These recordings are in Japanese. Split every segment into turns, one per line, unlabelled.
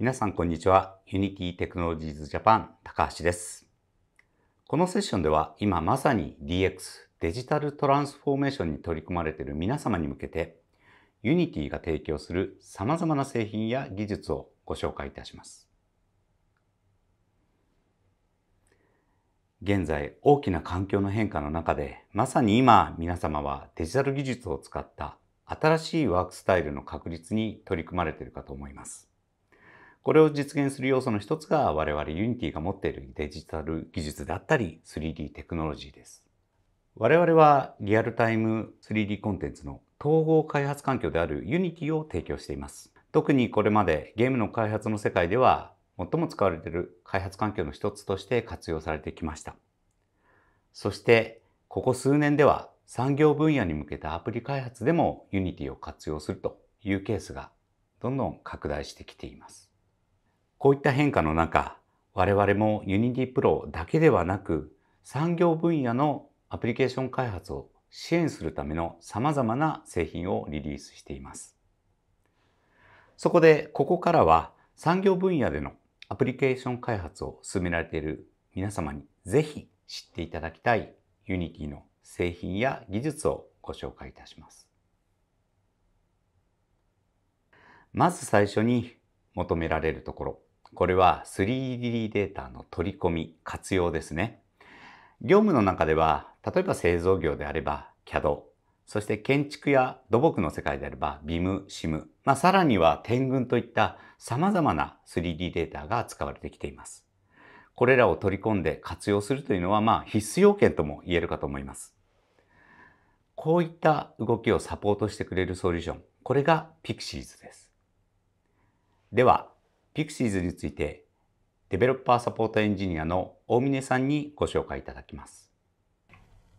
皆さんこんにちは。ユニティテクノロジーズジャパン高橋です。このセッションでは今まさに DX デジタルトランスフォーメーションに取り組まれている皆様に向けてユニティが提供する様々な製品や技術をご紹介いたします。現在大きな環境の変化の中でまさに今皆様はデジタル技術を使った新しいワークスタイルの確立に取り組まれているかと思います。これを実現する要素の一つが我々ユニティが持っているデジタル技術だったり 3D テクノロジーです。我々はリアルタイム 3D コンテンツの統合開発環境であるユニティを提供しています。特にこれまでゲームの開発の世界では最も使われている開発環境の一つとして活用されてきました。そしてここ数年では産業分野に向けたアプリ開発でもユニティを活用するというケースがどんどん拡大してきています。こういった変化の中、我々も Unity Pro だけではなく、産業分野のアプリケーション開発を支援するための様々な製品をリリースしています。そこで、ここからは産業分野でのアプリケーション開発を進められている皆様にぜひ知っていただきたい Unity の製品や技術をご紹介いたします。まず最初に求められるところこれは 3D データの取り込み、活用ですね。業務の中では、例えば製造業であれば CAD、そして建築や土木の世界であれば BIM、SIM、まあ、さらには天群といった様々な 3D データが使われてきています。これらを取り込んで活用するというのは、まあ、必須要件とも言えるかと思います。こういった動きをサポートしてくれるソリューション、これが Pixies です。では、ピクシーズについてデベロッパーサポートエンジニアの大峰さんにご紹介いただきます。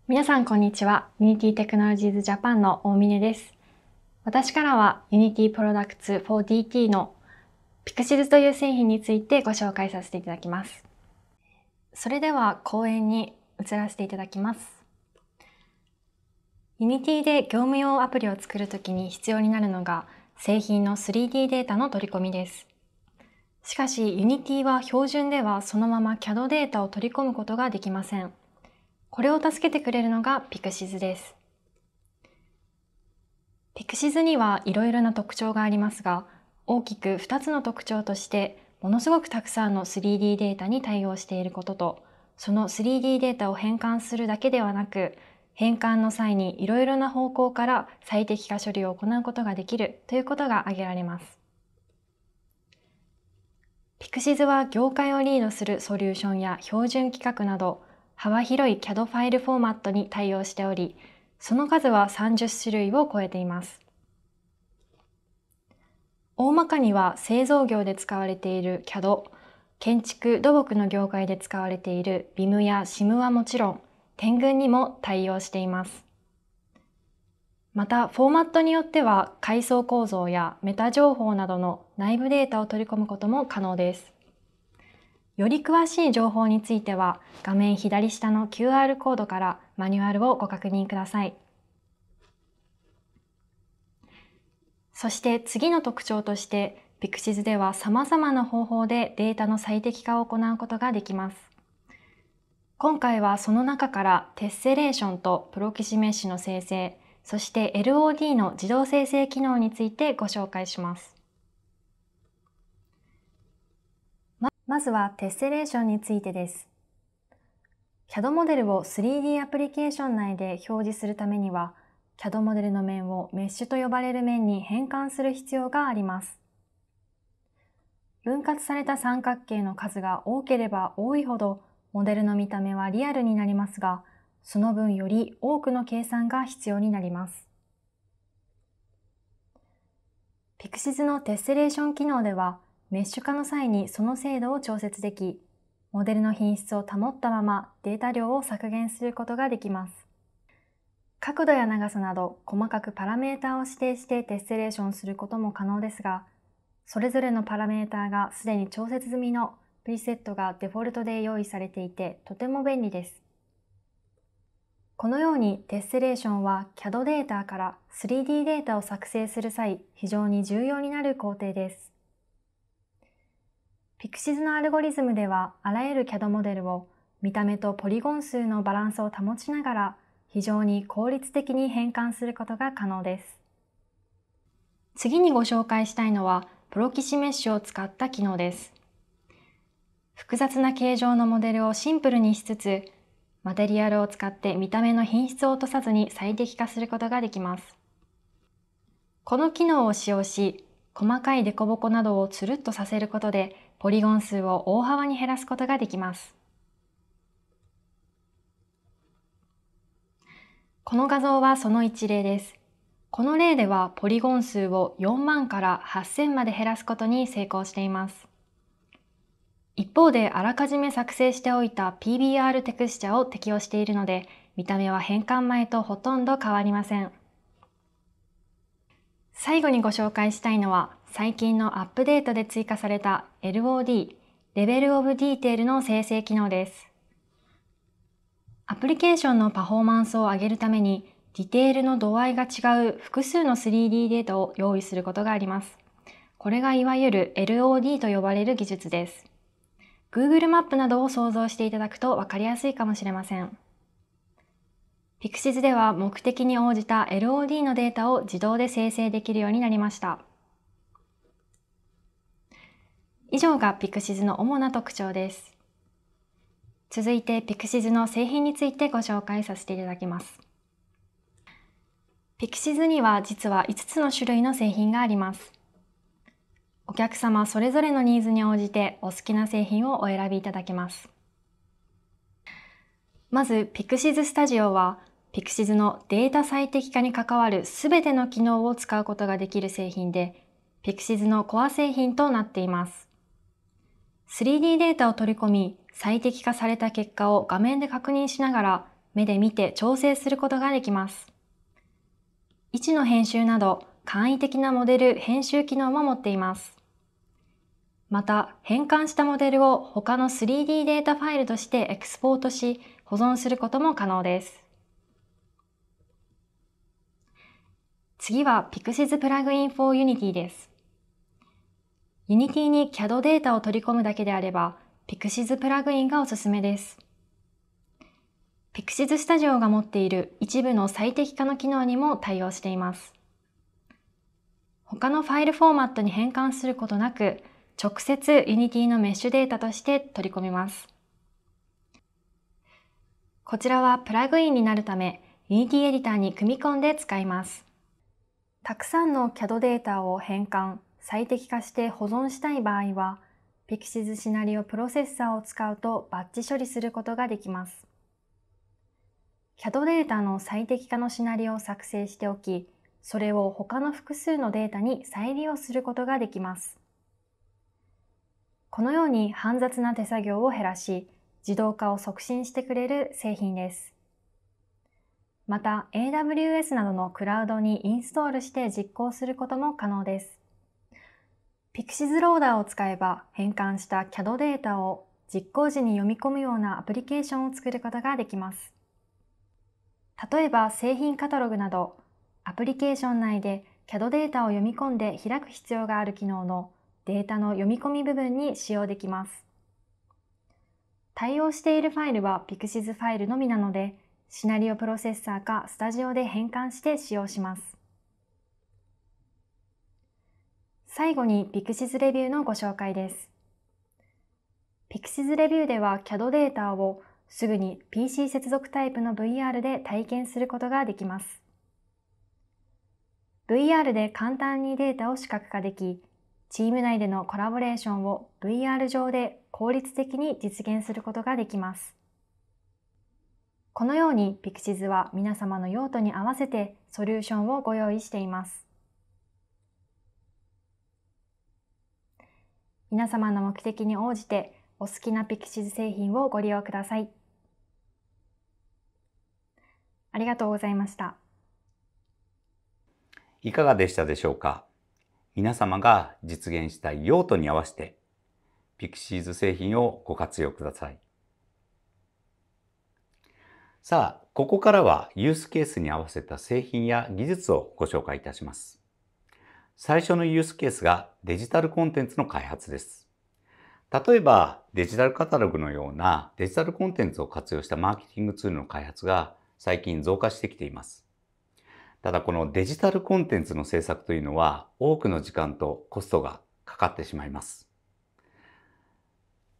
皆さんこんにちは。Unity Technologies Japan の大峰です。私からは Unity Products for DT のピクシ i e という製品についてご紹介させていただきます。それでは講演に移らせていただきます。Unity で業務用アプリを作るときに必要になるのが製品の 3D データの取り込みです。しかし Unity は標準ではそのまま CAD データを取り込むことができません。これを助けてくれるのが Pixies です。Pixies にはいろいろな特徴がありますが、大きく2つの特徴として、ものすごくたくさんの 3D データに対応していることと、その 3D データを変換するだけではなく、変換の際にいろいろな方向から最適化処理を行うことができるということが挙げられます。ピクシズは業界をリードするソリューションや標準規格など幅広い CAD ファイルフォーマットに対応しており、その数は30種類を超えています。大まかには製造業で使われている CAD、建築土木の業界で使われている v i m や SIM はもちろん、点群にも対応しています。また、フォーマットによっては、階層構造やメタ情報などの内部データを取り込むことも可能です。より詳しい情報については、画面左下の QR コードからマニュアルをご確認ください。そして次の特徴として、Pixies では様々な方法でデータの最適化を行うことができます。今回はその中からテッセレーションとプロキシメッシュの生成、そして LOD の自動生成機能についてご紹介します。まずはテステレーションについてです。CAD モデルを 3D アプリケーション内で表示するためには CAD モデルの面をメッシュと呼ばれる面に変換する必要があります。分割された三角形の数が多ければ多いほどモデルの見た目はリアルになりますがその分より多くの計算が必要になります。Pixies のテッセレーション機能では、メッシュ化の際にその精度を調節でき、モデルの品質を保ったままデータ量を削減することができます。角度や長さなど細かくパラメータを指定してテッセレーションすることも可能ですが、それぞれのパラメータがすでに調節済みのプリセットがデフォルトで用意されていてとても便利です。このようにデッセレーションは CAD データから 3D データを作成する際非常に重要になる工程です。PIXIS のアルゴリズムではあらゆる CAD モデルを見た目とポリゴン数のバランスを保ちながら非常に効率的に変換することが可能です。次にご紹介したいのはプロキシメッシュを使った機能です。複雑な形状のモデルをシンプルにしつつマテリアルを使って見た目の品質を落とさずに最適化することができます。この機能を使用し、細かい凸凹などをつるっとさせることで、ポリゴン数を大幅に減らすことができます。この画像はその一例です。この例ではポリゴン数を4万から8000まで減らすことに成功しています。一方であらかじめ作成しておいた PBR テクスチャを適用しているので見た目は変換前とほとんど変わりません最後にご紹介したいのは最近のアップデートで追加された LOD レベルオブディテールの生成機能ですアプリケーションのパフォーマンスを上げるためにディテールの度合いが違う複数の 3D データを用意することがありますこれがいわゆる LOD と呼ばれる技術です Google マップなどを想像していただくと分かりやすいかもしれません。Pixies では目的に応じた LOD のデータを自動で生成できるようになりました。以上が Pixies の主な特徴です。続いて Pixies の製品についてご紹介させていただきます。Pixies には実は5つの種類の製品があります。お客様それぞれのニーズに応じてお好きな製品をお選びいただけます。まず Pixies Studio は Pixies のデータ最適化に関わる全ての機能を使うことができる製品で Pixies のコア製品となっています。3D データを取り込み最適化された結果を画面で確認しながら目で見て調整することができます。位置の編集など簡易的なモデル編集機能も持っています。また、変換したモデルを他の 3D データファイルとしてエクスポートし、保存することも可能です。次は Pixies プラグイン for Unity です。Unity に CAD データを取り込むだけであれば、Pixies プラグインがおすすめです。Pixies Studio が持っている一部の最適化の機能にも対応しています。他のファイルフォーマットに変換することなく、直接 Unity のメッシュデータとして取り込みます。こちらはプラグインになるため Unity エディターに組み込んで使います。たくさんの CAD データを変換、最適化して保存したい場合は Pixies シナリオプロセッサーを使うとバッチ処理することができます。CAD データの最適化のシナリオを作成しておき、それを他の複数のデータに再利用することができます。このように煩雑な手作業を減らし、自動化を促進してくれる製品です。また、AWS などのクラウドにインストールして実行することも可能です。Pixies ローダーを使えば変換した CAD データを実行時に読み込むようなアプリケーションを作ることができます。例えば製品カタログなどアプリケーション内で CAD データを読み込んで開く必要がある機能のデータの読み込み部分に使用できます。対応しているファイルは Pixies ファイルのみなので、シナリオプロセッサーかスタジオで変換して使用します。最後に Pixies レビューのご紹介です。Pixies レビューでは CAD データをすぐに PC 接続タイプの VR で体験することができます。VR で簡単にデータを視覚化でき、チーム内でのコラボレーションを VR 上で効率的に実現することができます。このように Pixies は皆様の用途に合わせてソリューションをご用意しています。皆様の目的に応じてお好きな Pixies 製品をご利用ください。ありがとうございました。
いかがでしたでしょうか皆様が実現したい用途に合わせて、Pixies 製品をご活用ください。さあ、ここからはユースケースに合わせた製品や技術をご紹介いたします。最初のユースケースがデジタルコンテンツの開発です。例えばデジタルカタログのようなデジタルコンテンツを活用したマーケティングツールの開発が最近増加してきています。ただこのデジタルコンテンツの制作というのは多くの時間とコストがかかってしまいます。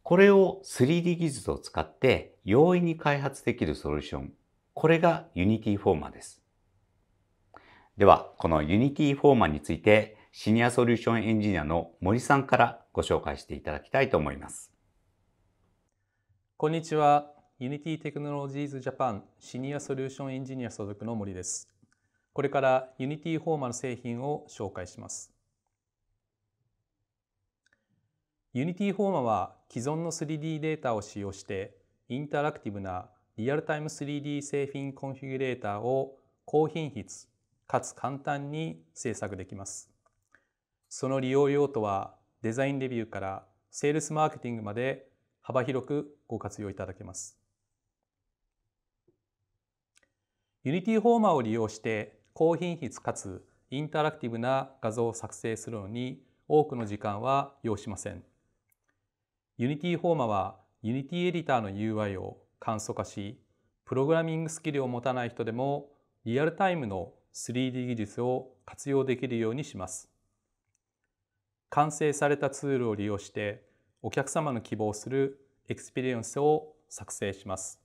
これを 3D 技術を使って容易に開発できるソリューション。これが Unity フォーマーです。では、この Unity フォーマーについてシニアソリューションエンジニアの森さんからご紹介していただきたいと思います。
こんにちは。Unity Technologies Japan シニアソリューションエンジニア所属の森です。これから Unity フォーマの製品を紹介します。Unity フォーマは既存の 3D データを使用してインタラクティブなリアルタイム 3D 製品コンフィギュレーターを高品質かつ簡単に制作できます。その利用用途はデザインレビューからセールスマーケティングまで幅広くご活用いただけます。Unity フォーマを利用して高品質かつインタラクティブな画像を作成するのに多くの時間は要しません。Unity フォーマは Unity エディターの UI を簡素化し、プログラミングスキルを持たない人でもリアルタイムの 3D 技術を活用できるようにします。完成されたツールを利用してお客様の希望するエクスペリエンスを作成します。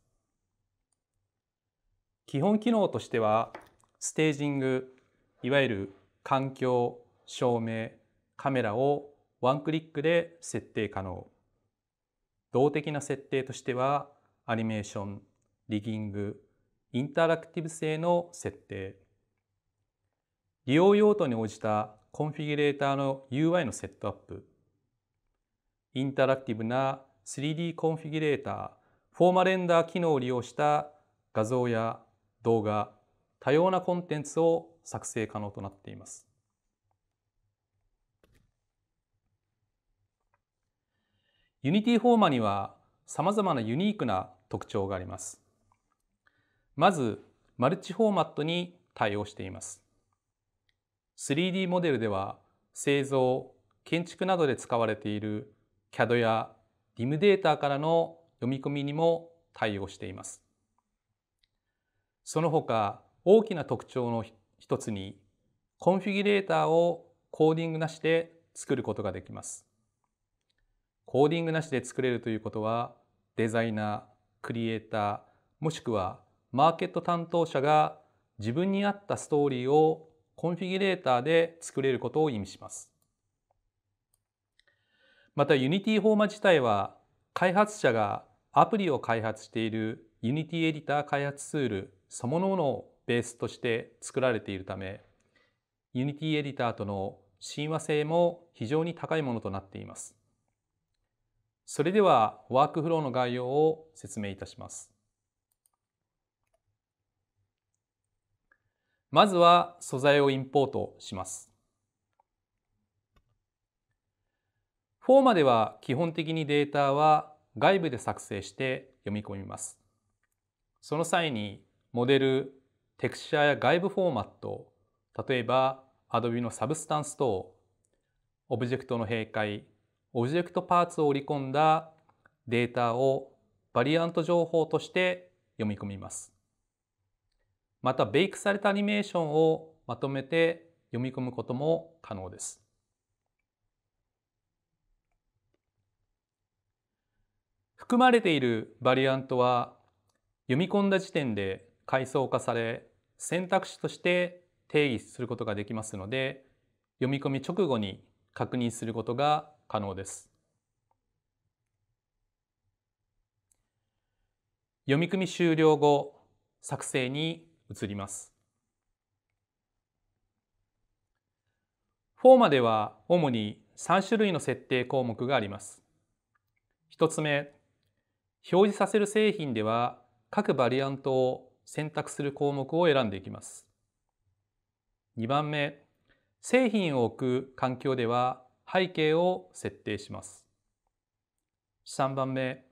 基本機能としてはステージングいわゆる環境照明カメラをワンクリックで設定可能動的な設定としてはアニメーションリギングインタラクティブ性の設定利用用途に応じたコンフィギュレーターの UI のセットアップインタラクティブな 3D コンフィギュレーターフォーマレンダー機能を利用した画像や動画多様なコンテンツを作成可能となっています。ユニティフォーマにはさまざまなユニークな特徴があります。まず、マルチフォーマットに対応しています。3D モデルでは製造、建築などで使われている CAD や DIM データからの読み込みにも対応しています。その他大きな特徴の一つにコンフィギュレーターをコーディングなしで作ることができます。コーディングなしで作れるということはデザイナー、クリエイターもしくはマーケット担当者が自分に合ったストーリーをコンフィギュレーターで作れることを意味します。また Unity フォーマ自体は開発者がアプリを開発している Unity エディター開発ツールそのものをベースとして作られているため Unity エディターとの親和性も非常に高いものとなっています。それではワークフローの概要を説明いたします。まずは素材をインポートします。フォーマでは基本的にデータは外部で作成して読み込みます。その際にモデルテクスチャーや外部フォーマット例えば Adobe のサブスタンス等オブジェクトの閉会オブジェクトパーツを織り込んだデータをバリアント情報として読み込みます。またベイクされたアニメーションをまとめて読み込むことも可能です。含まれているバリアントは読み込んだ時点で階層化され選択肢として定義することができますので読み込み直後に確認することが可能です。読み込み終了後作成に移ります。フォーマでは主に3種類の設定項目があります。1つ目、表示させる製品では各バリアントを選択する項目を選んでいきます。2番目、製品を置く環境では背景を設定します。3番目、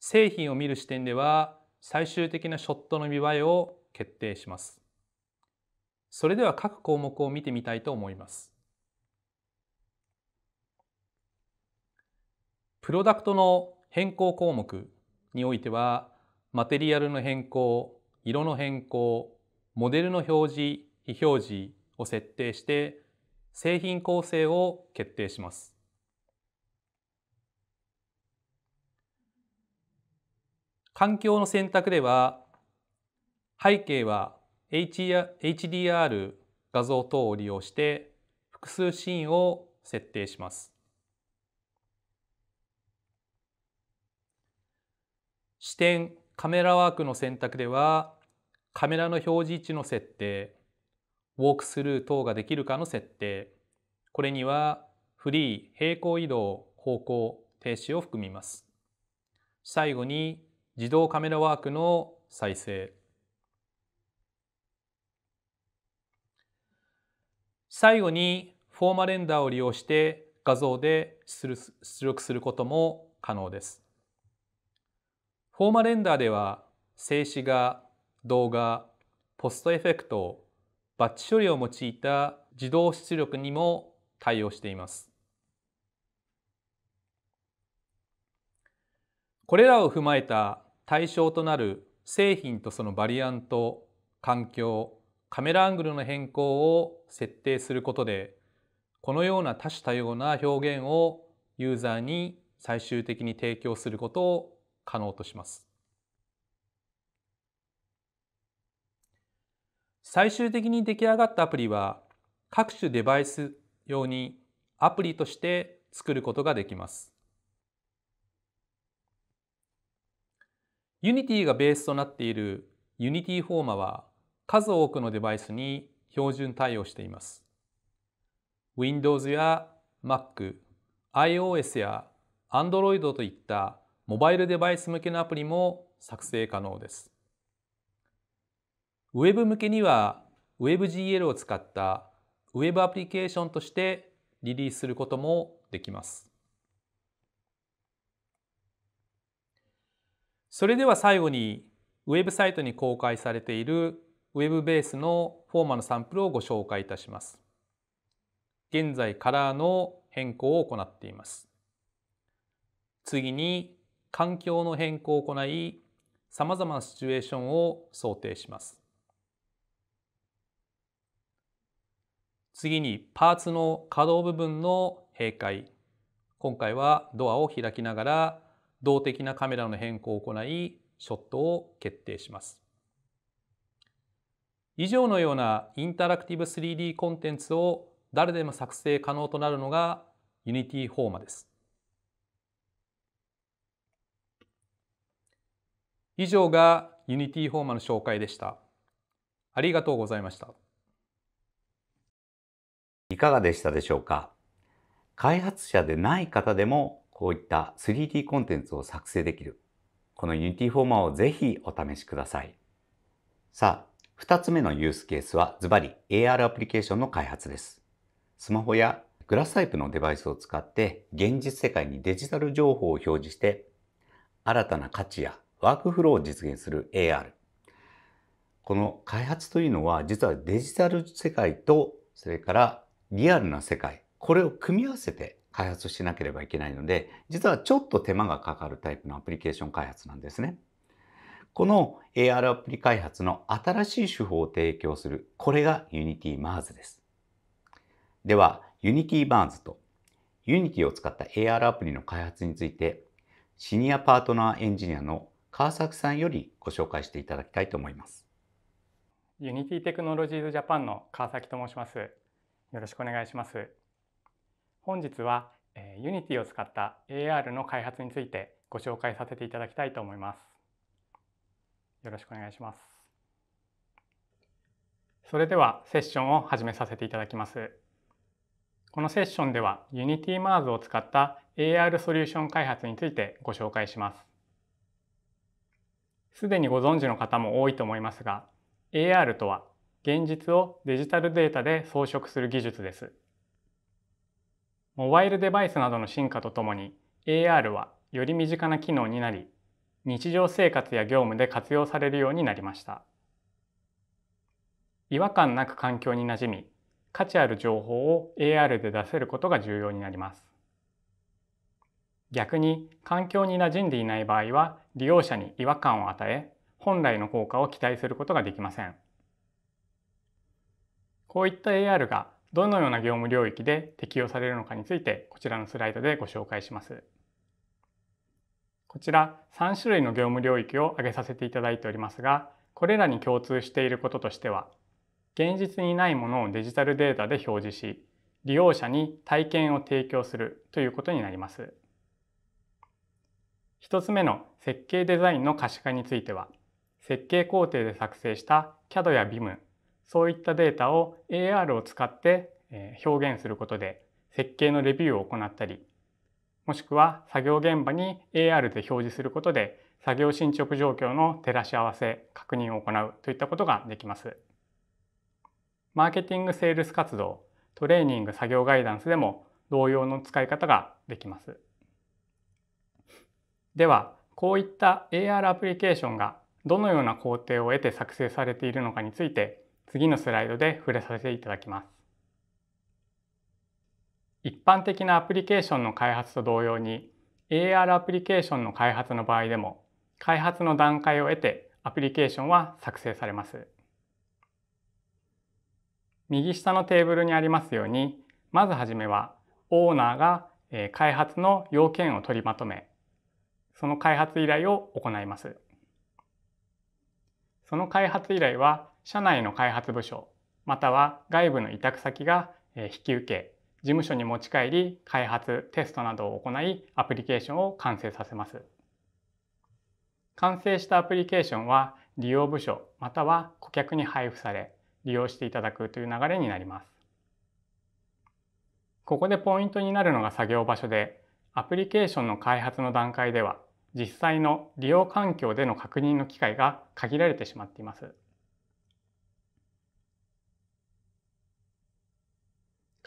製品を見る視点では最終的なショットの見栄えを決定します。それでは各項目を見てみたいと思います。プロダクトの変更項目においては、マテリアルの変更、色の変更、モデルの表示、非表示を設定して製品構成を決定します。環境の選択では背景は HDR 画像等を利用して複数シーンを設定します。視点カメラワークの選択ではカメラの表示位置の設定、ウォークスルー等ができるかの設定、これにはフリー、平行移動、方向、停止を含みます。最後に自動カメラワークの再生。最後にフォーマレンダーを利用して画像で出力することも可能です。フォーマレンダーでは静止画、動画ポストエフェクトバッチ処理を用いた自動出力にも対応しています。これらを踏まえた対象となる製品とそのバリアント環境カメラアングルの変更を設定することでこのような多種多様な表現をユーザーに最終的に提供することを可能とします。最終的に出来上がったアプリは各種デバイス用にアプリとして作ることができます。Unity がベースとなっている Unity フォーマは数多くのデバイスに標準対応しています。Windows や Mac、iOS や Android といったモバイルデバイス向けのアプリも作成可能です。ウェブ向けには WebGL を使ったウェブアプリケーションとしてリリースすることもできます。それでは最後にウェブサイトに公開されているウェブベースのフォーマのサンプルをご紹介いたします。現在カラーの変更を行っています。次に環境の変更を行い、様々なシチュエーションを想定します。次にパーツの可動部分の閉会今回はドアを開きながら動的なカメラの変更を行いショットを決定します以上のようなインタラクティブ 3D コンテンツを誰でも作成可能となるのが Unity フォーマです以上が Unity フォーマの紹介でしたありがとうございました
いかがでしたでしょうか開発者でない方でもこういった 3D コンテンツを作成できる。この Unity フォーマーをぜひお試しください。さあ、二つ目のユースケースはズバリ AR アプリケーションの開発です。スマホやグラスタイプのデバイスを使って現実世界にデジタル情報を表示して新たな価値やワークフローを実現する AR。この開発というのは実はデジタル世界とそれからリアルな世界、これを組み合わせて開発しなければいけないので、実はちょっと手間がかかるタイプのアプリケーション開発なんですね。この AR アプリ開発の新しい手法を提供する、これが Unity m a r s です。では、Unity MERS と Unity を使った AR アプリの開発について、シニアパートナーエンジニアの川崎さんよりご紹介していただきたいと思います。
Unity Technologies Japan の川崎と申します。よろしくお願いします。本日は Unity を使った AR の開発についてご紹介させていただきたいと思います。よろしくお願いします。それではセッションを始めさせていただきます。このセッションでは UnityMars を使った AR ソリューション開発についてご紹介します。すでにご存知の方も多いと思いますが、AR とは現実をデジタルデータで装飾する技術です。モバイルデバイスなどの進化とともに AR はより身近な機能になり日常生活や業務で活用されるようになりました違和感なく環境に馴染み価値ある情報を AR で出せることが重要になります逆に環境に馴染んでいない場合は利用者に違和感を与え本来の効果を期待することができません。こういった AR がどのような業務領域で適用されるのかについてこちらのスライドでご紹介します。こちら3種類の業務領域を挙げさせていただいておりますがこれらに共通していることとしては現実にないものをデジタルデータで表示し利用者に体験を提供するということになります。一つ目の設計デザインの可視化については設計工程で作成した CAD や BIM そういったデータを AR を使って表現することで設計のレビューを行ったりもしくは作業現場に AR で表示することで作業進捗状況の照らし合わせ確認を行うといったことができます。マーケティング・セールス活動トレーニング・作業ガイダンスでも同様の使い方ができます。ではこういった AR アプリケーションがどのような工程を得て作成されているのかについて次のスライドで触れさせていただきます。一般的なアプリケーションの開発と同様に AR アプリケーションの開発の場合でも開発の段階を得てアプリケーションは作成されます。右下のテーブルにありますようにまずはじめはオーナーが開発の要件を取りまとめその開発依頼を行います。その開発依頼は社内の開発部署または外部の委託先が引き受け事務所に持ち帰り開発テストなどを行いアプリケーションを完成させます完成したアプリケーションは利用部署または顧客に配布され利用していただくという流れになりますここでポイントになるのが作業場所でアプリケーションの開発の段階では実際の利用環境での確認の機会が限られてしまっています。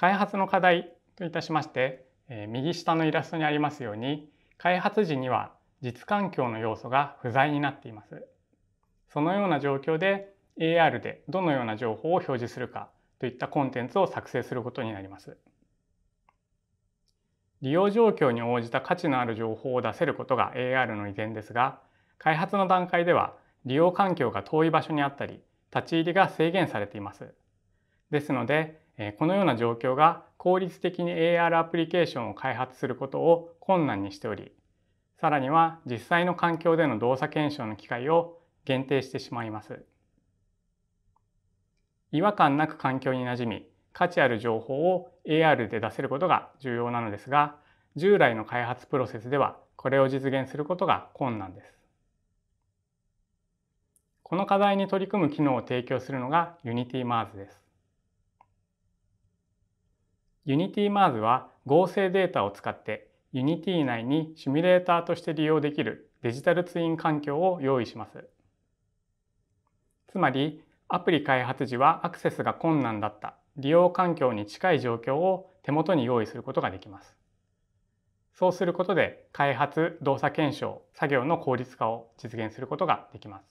開発の課題といたしまして、え右下のイラストにありますように、開発時には実環境の要素が不在になっています。そのような状況で AR でどのような情報を表示するかといったコンテンツを作成することになります。利用状況に応じた価値のある情報を出せることが AR の利点ですが、開発の段階では利用環境が遠い場所にあったり、立ち入りが制限されています。ですので、このような状況が効率的に AR アプリケーションを開発することを困難にしておりさらには実際の環境での動作検証の機会を限定してしまいます違和感なく環境になじみ価値ある情報を AR で出せることが重要なのですが従来の開発プロセスではこれを実現することが困難ですこの課題に取り組む機能を提供するのが UnityMars です Unity Mars は合成データを使って Unity 内にシミュレーターとして利用できるデジタルツイン環境を用意します。つまりアプリ開発時はアクセスが困難だった利用環境に近い状況を手元に用意することができます。そうすることで開発動作検証作業の効率化を実現することができます。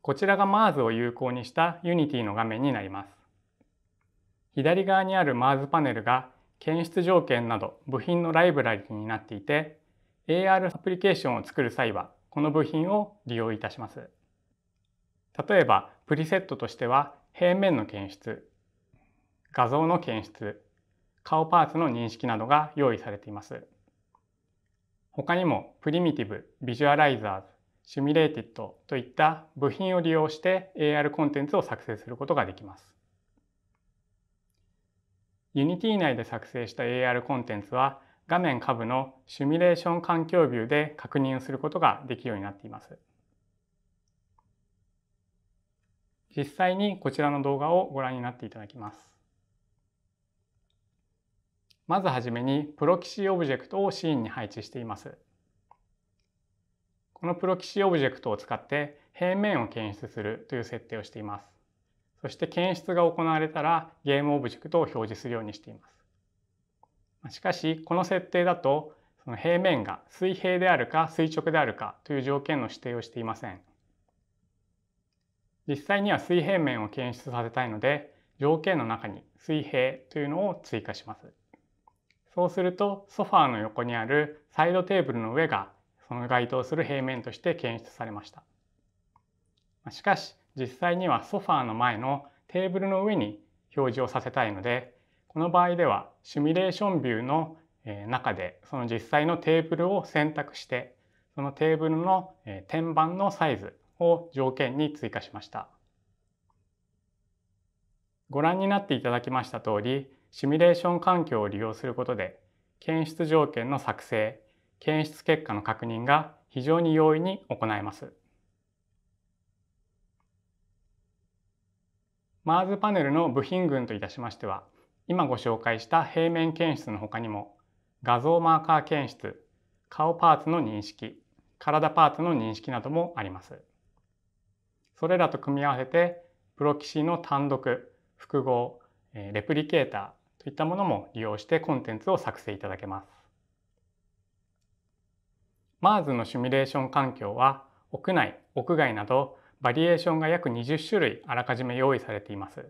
こちらが MARS を有効にした Unity の画面になります。左側にある MARS パネルが検出条件など部品のライブラリになっていて AR アプリケーションを作る際はこの部品を利用いたします。例えばプリセットとしては平面の検出、画像の検出、顔パーツの認識などが用意されています。他にもプリミティブ、ビジュアライザーズ、シミュレーティッドといった部品を利用して AR コンテンツを作成することができます。Unity 内で作成した AR コンテンツは画面下部のシミュレーション環境ビューで確認することができるようになっています。実際にこちらの動画をご覧になっていただきます。まずはじめにプロキシオブジェクトをシーンに配置しています。このプロキシオブジェクトを使って平面を検出するという設定をしています。そして検出が行われたらゲームオブジェクトを表示するようにしています。しかしこの設定だとその平面が水平であるか垂直であるかという条件の指定をしていません。実際には水平面を検出させたいので条件の中に水平というのを追加します。そうするとソファーの横にあるサイドテーブルの上がその該当する平面として検出されました。しかし実際にはソファーの前のテーブルの上に表示をさせたいのでこの場合ではシミュレーションビューの中でその実際のテーブルを選択してそのテーブルの天板のサイズを条件に追加しました。ご覧になっていただきました通りシミュレーション環境を利用することで検出条件の作成検出結果の確認が非常に容易に行えます。MARS パネルの部品群といたしましては今ご紹介した平面検出の他にも画像マーカー検出顔パーツの認識体パーツの認識などもあります。それらと組み合わせてプロシーの単独複合レプリケーターといったものも利用してコンテンツを作成いただけます。MARS のシミュレーション環境は屋内屋外などバリエーションが約20種類あらかじめ用意されています。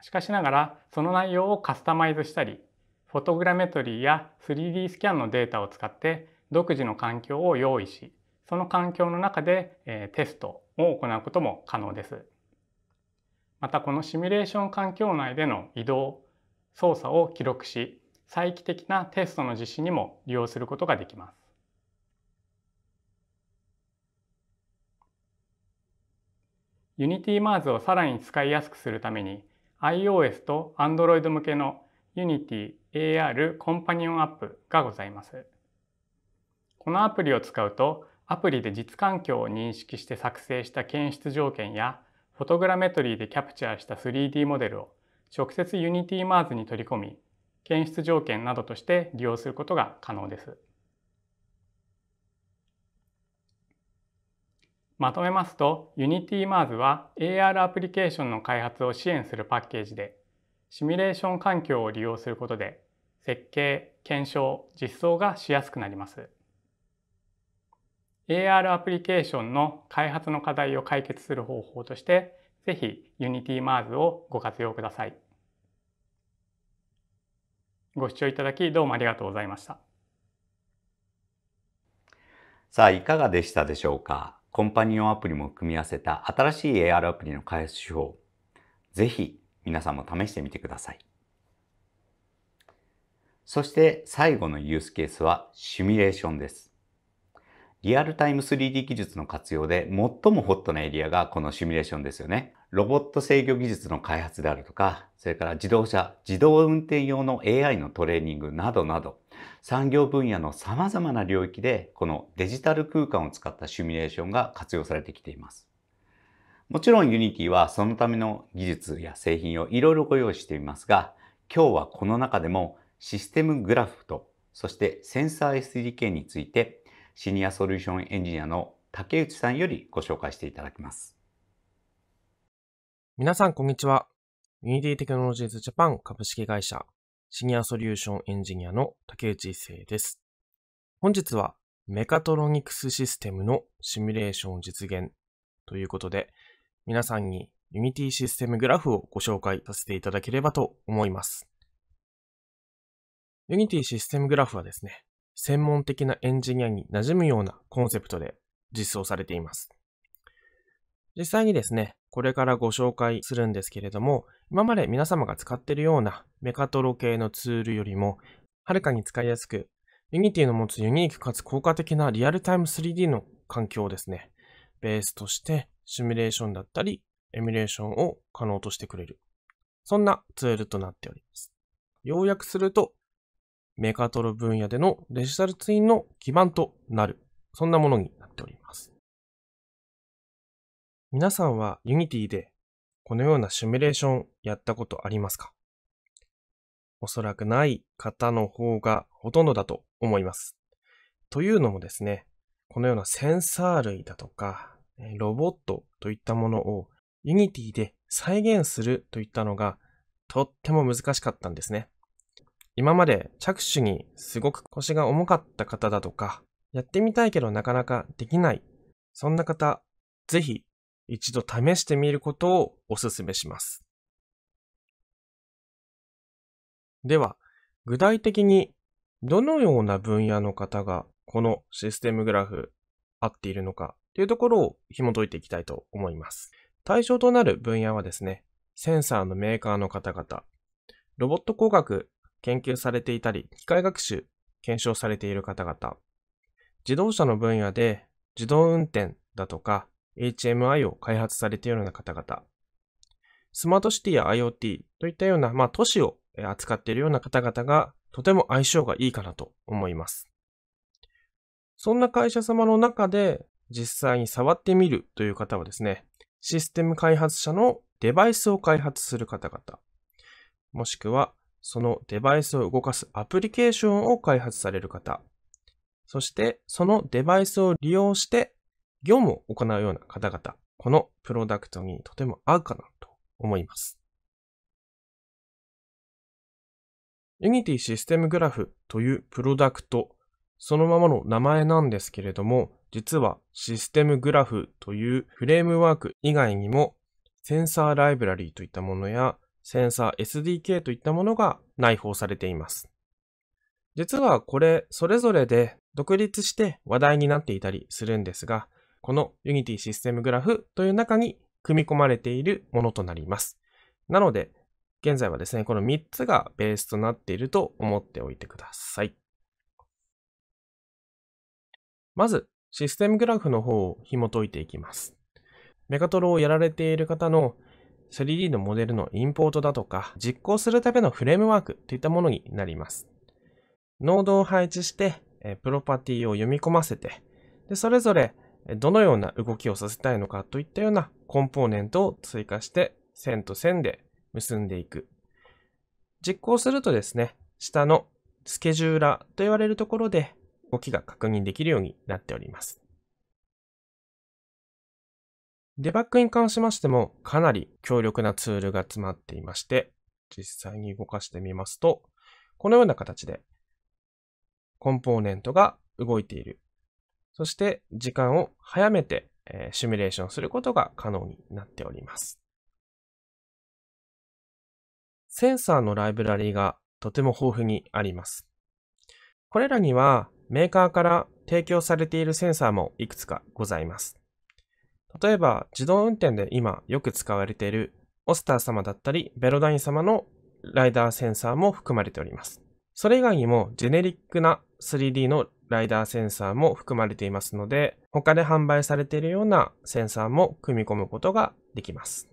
しかしながらその内容をカスタマイズしたりフォトグラメトリーや 3D スキャンのデータを使って独自の環境を用意しその環境の中で、えテストを行うことも可能です。またこのシミュレーション環境内での移動操作を記録し再帰的なテストの実施にも利用することができます。UnityMars をさらに使いやすくするために iOS と Android 向けの Unity AR コンパニオンアップがございます。このアプリを使うとアプリで実環境を認識して作成した検出条件やフォトグラメトリーでキャプチャーした 3D モデルを直接 UnityMars に取り込み検出条件などとして利用することが可能です。まとめますと UnityMars は AR アプリケーションの開発を支援するパッケージでシミュレーション環境を利用することで設計、検証、実装がしやすくなります。AR アプリケーションの開発の課題を解決する方法として、ぜひ UnityMars をご活用ください。ご視聴いただきどうもありがとうございました。
さあ、いかがでしたでしょうかコンパニオンアプリも組み合わせた新しい AR アプリの開発手法、ぜひ皆さんも試してみてください。そして最後のユースケースはシミュレーションです。リアルタイム 3D 技術の活用で最もホットなエリアがこのシミュレーションですよね。ロボット制御技術の開発であるとか、それから自動車、自動運転用の AI のトレーニングなどなど、産業分野の様々な領域でこのデジタル空間を使ったシミュレーションが活用されてきています。もちろん Unity はそのための技術や製品をいろいろご用意していますが、今日はこの中でもシステムグラフと、そしてセンサー SDK について、シニアソリューションエンジニアの竹内さんよりご紹介していただきます。
皆さんこんにちは。Unity Technologies Japan 株式会社シニアソリューションエンジニアの竹内一生です。本日はメカトロニクスシステムのシミュレーション実現ということで、皆さんに Unity システムグラフをご紹介させていただければと思います。Unity システムグラフはですね、専門的なエンジニアに馴染むようなコンセプトで実装されています。実際にですね、これからご紹介するんですけれども、今まで皆様が使っているようなメカトロ系のツールよりも、はるかに使いやすく、Unity の持つユニークかつ効果的なリアルタイム 3D の環境をですね、ベースとしてシミュレーションだったり、エミュレーションを可能としてくれる。そんなツールとなっております。要約すると、メカトロ分野でのデジタルツインの基盤となる。そんなものに皆さんは Unity でこのようなシミュレーションやったことありますかおそらくない方の方がほとんどだと思います。というのもですね、このようなセンサー類だとか、ロボットといったものを Unity で再現するといったのがとっても難しかったんですね。今まで着手にすごく腰が重かった方だとか、やってみたいけどなかなかできない、そんな方、ぜひ一度試してみることをお勧めします。では、具体的にどのような分野の方がこのシステムグラフ合っているのかというところを紐解いていきたいと思います。対象となる分野はですね、センサーのメーカーの方々、ロボット工学研究されていたり、機械学習検証されている方々、自動車の分野で自動運転だとか HMI を開発されているような方々、スマートシティや IoT といったような、まあ、都市を扱っているような方々がとても相性がいいかなと思います。そんな会社様の中で実際に触ってみるという方はですね、システム開発者のデバイスを開発する方々、もしくはそのデバイスを動かすアプリケーションを開発される方、そしてそのデバイスを利用して業務を行うような方々、このプロダクトにとても合うかなと思います。Unity システムグラフというプロダクト、そのままの名前なんですけれども、実はシステムグラフというフレームワーク以外にも、センサーライブラリーといったものや、センサー SDK といったものが内包されています。実はこれ、それぞれで独立して話題になっていたりするんですが、この Unity システムグラフという中に組み込まれているものとなります。なので、現在はですね、この3つがベースとなっていると思っておいてください。まず、システムグラフの方を紐解いていきます。メカトロをやられている方の 3D のモデルのインポートだとか、実行するためのフレームワークといったものになります。ノードを配置して、プロパティを読み込ませて、でそれぞれどのような動きをさせたいのかといったようなコンポーネントを追加して線と線で結んでいく。実行するとですね、下のスケジューラーと言われるところで動きが確認できるようになっております。デバッグに関しましてもかなり強力なツールが詰まっていまして、実際に動かしてみますと、このような形でコンポーネントが動いているそして時間を早めて、シミュレーションすることが可能になっております。センサーのライブラリがとても豊富にあります。これらにはメーカーから提供されているセンサーもいくつかございます。例えば自動運転で今よく使われているオスター様だったりベロダイン様のライダーセンサーも含まれております。それ以外にもジェネリックな 3D のライダーセンサーも含まれていますので、他で販売されているようなセンサーも組み込むことができます。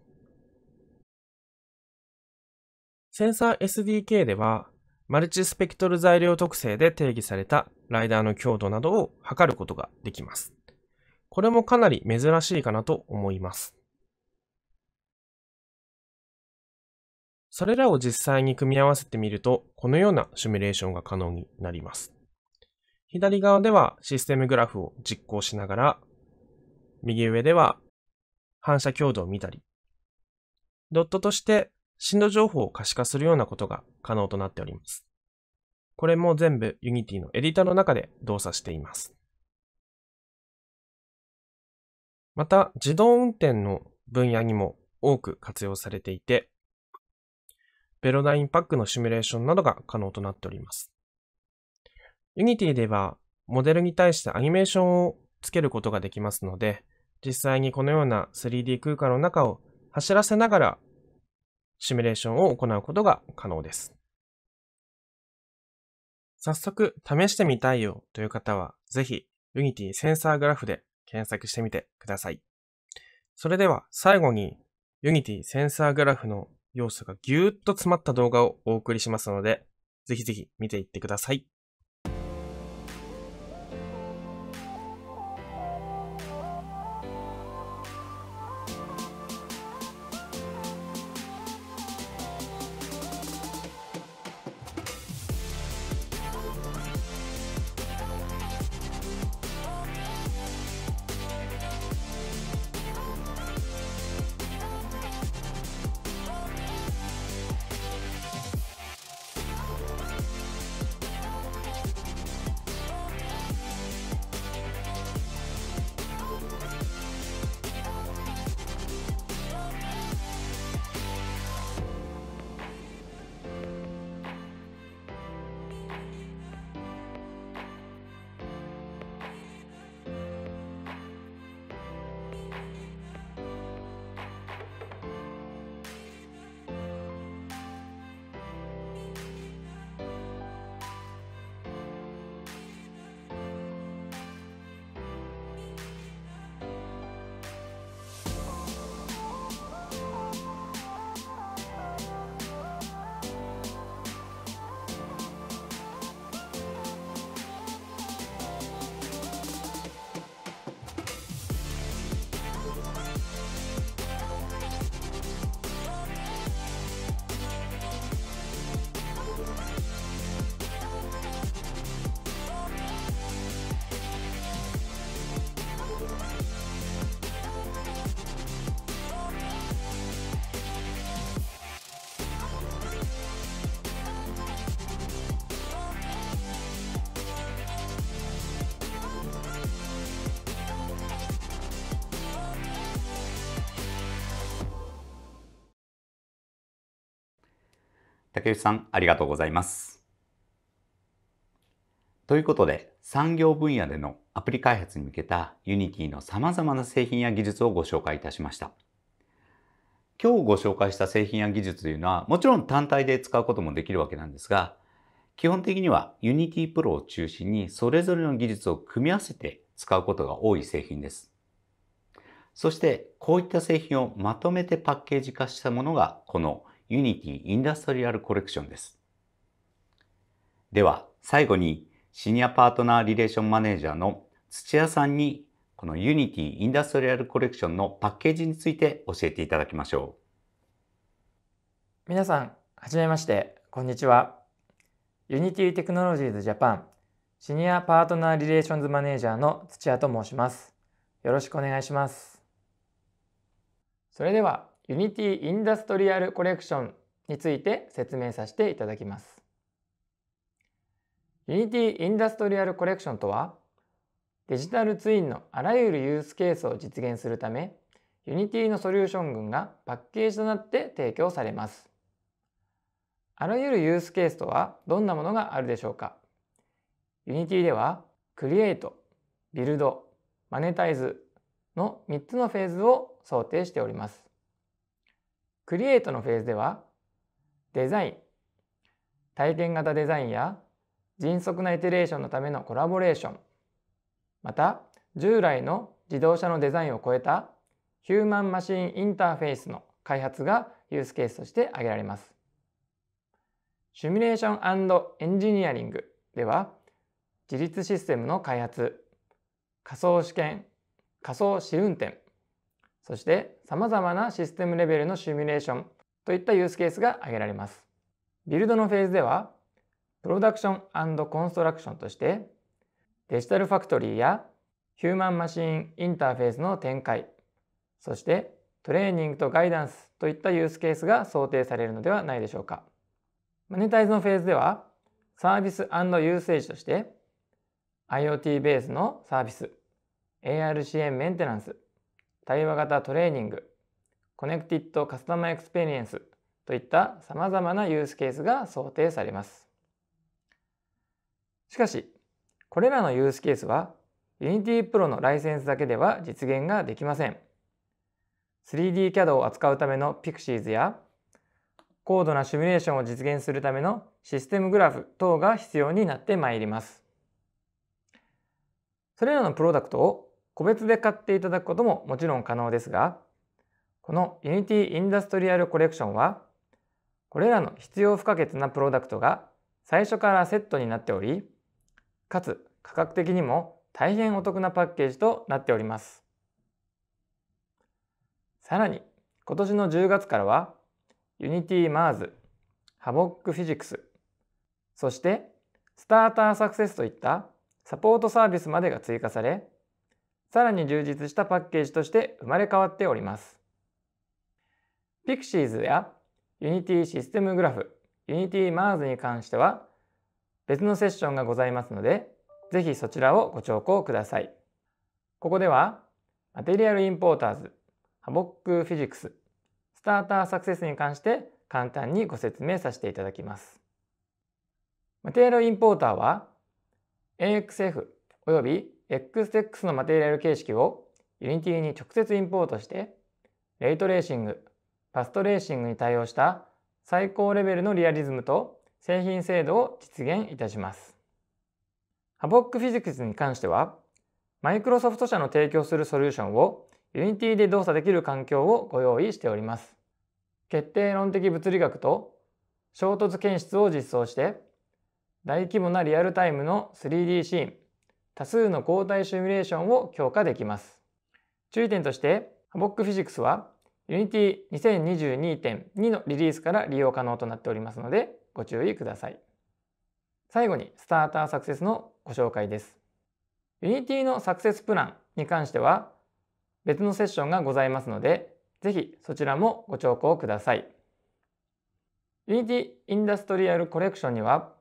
センサー SDK では、マルチスペクトル材料特性で定義されたライダーの強度などを測ることができます。これもかなり珍しいかなと思います。それらを実際に組み合わせてみると、このようなシミュレーションが可能になります。左側ではシステムグラフを実行しながら、右上では反射強度を見たり、ドットとして震度情報を可視化するようなことが可能となっております。これも全部 Unity のエディタの中で動作しています。また、自動運転の分野にも多く活用されていて、ベロダインパックのシミュレーションなどが可能となっております。Unity ではモデルに対してアニメーションをつけることができますので、実際にこのような 3D 空間の中を走らせながらシミュレーションを行うことが可能です。早速試してみたいよという方は、ぜひ Unity センサーグラフで検索してみてください。それでは最後に Unity センサーグラフの要素がぎゅーっと詰まった動画をお送りしますので、ぜひぜひ見ていってください。
竹内さん、ありがとうございます。ということで、産業分野でのアプリ開発に向けた Unity の様々な製品や技術をご紹介いたしました。今日ご紹介した製品や技術というのは、もちろん単体で使うこともできるわけなんですが、基本的には Unity Pro を中心にそれぞれの技術を組み合わせて使うことが多い製品です。そしてこういった製品をまとめてパッケージ化したものがこの Unity Industrial Collection です。では、最後にシニアパートナーリレーションマネージャーの土屋さんにこの Unity Industrial Collection のパッケージについて教えていただきましょ
う。皆さん、はじめまして、こんにちは。Unity Technologies Japan シニアパートナーリレーションズマネージャーの土屋と申します。よろしくお願いします。それでは Unity ンダストリアル・コレクションについて説明させていただきます。Unity Industrial c o l とはデジタルツインのあらゆるユースケースを実現するため Unity のソリューション群がパッケージとなって提供されます。あらゆるユースケースとはどんなものがあるでしょうか Unity ではクリエイト、ビルド、マネタイズの3つのフェーズを想定しております。クリエイトのフェーズではデザイン体験型デザインや迅速なイテレーションのためのコラボレーションまた従来の自動車のデザインを超えたヒューマンマシンインターフェースの開発がユースケースとして挙げられます。シミュレーションエンジニアリングでは自立システムの開発仮想試験仮想試運転そして様々なシステムレベルのシミュレーションといったユースケースが挙げられます。ビルドのフェーズでは、プロダクションコンストラクションとして、デジタルファクトリーやヒューマンマシンインターフェースの展開、そしてトレーニングとガイダンスといったユースケースが想定されるのではないでしょうか。マネタイズのフェーズでは、サービスユーセージとして、IoT ベースのサービス、AR 支援メンテナンス、対話型トレーニング、コネクティッドカスタマーエクスペリエンスといった様々なユースケースが想定されます。しかし、これらのユースケースは Unity Pro のライセンスだけでは実現ができません。3D CAD を扱うための Pixies や高度なシミュレーションを実現するためのシステムグラフ等が必要になってまいります。それらのプロダクトを個別で買っていただくことももちろん可能ですが、この Unity Industrial Collection は、これらの必要不可欠なプロダクトが最初からセットになっており、かつ価格的にも大変お得なパッケージとなっております。さらに、今年の10月からは、Unity Mars、Havoc Physics、そしてスターターサクセスといったサポートサービスまでが追加され、さらに充実したパッケージとして生まれ変わっております。Pixies や Unity システムグラフ、Unity Mars に関しては別のセッションがございますので、ぜひそちらをご聴講ください。ここでは、マテリアルインポーターズ、ハボックフィジクス、スターターサクセスに関して簡単にご説明させていただきます。マテリアルインポーターは AXF および XTEX のマテリアル形式を Unity に直接インポートして、レイトレーシング、パストレーシングに対応した最高レベルのリアリズムと製品精度を実現いたします。ハボックフィジクスに関しては、マイクロソフト社の提供するソリューションを Unity で動作できる環境をご用意しております。決定論的物理学と衝突検出を実装して、大規模なリアルタイムの 3D シーン、多数の抗体シミュレーションを強化できます。注意点として、ハボックフィジックスは Unity 2022.2のリリースから利用可能となっておりますのでご注意ください。最後にスターターサクセスのご紹介です。Unity のサクセスプランに関しては別のセッションがございますのでぜひそちらもご聴講ください。Unity インダストリアルコレクションには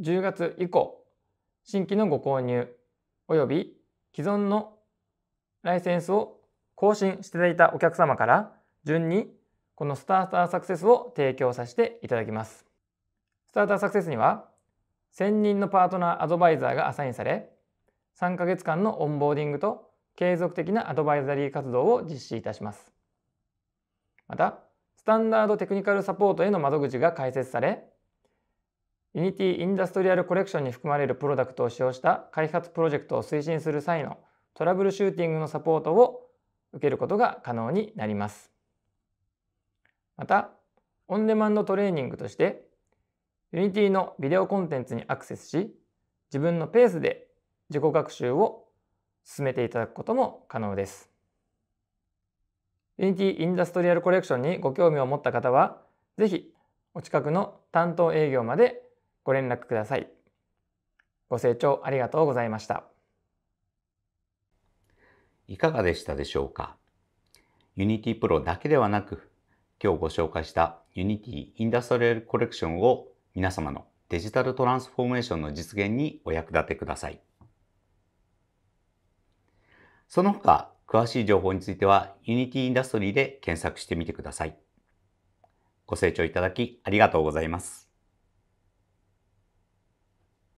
10月以降新規のご購入及び既存のライセンスを更新していただいたお客様から順にこのスターターサクセスを提供させていただきます。スターターサクセスには専任のパートナーアドバイザーがアサインされ3ヶ月間のオンボーディングと継続的なアドバイザリー活動を実施いたします。またスタンダードテクニカルサポートへの窓口が開設され Unity インダストリアルコレクションに含まれるプロダクトを使用した開発プロジェクトを推進する際のトラブルシューティングのサポートを受けることが可能になります。また、オンデマンドトレーニングとして Unity のビデオコンテンツにアクセスし自分のペースで自己学習を進めていただくことも可能です。Unity インダストリアルコレクションにご興味を持った方はぜひお近くの担当営業までご連絡ください。ご清聴ありがとうございました。
いかがでしたでしょうか ?Unity Pro だけではなく、今日ご紹介した Unity Industrial Collection を皆様のデジタルトランスフォーメーションの実現にお役立てください。その他、詳しい情報については Unity Industry で検索してみてください。ご清聴いただきありがとうございます。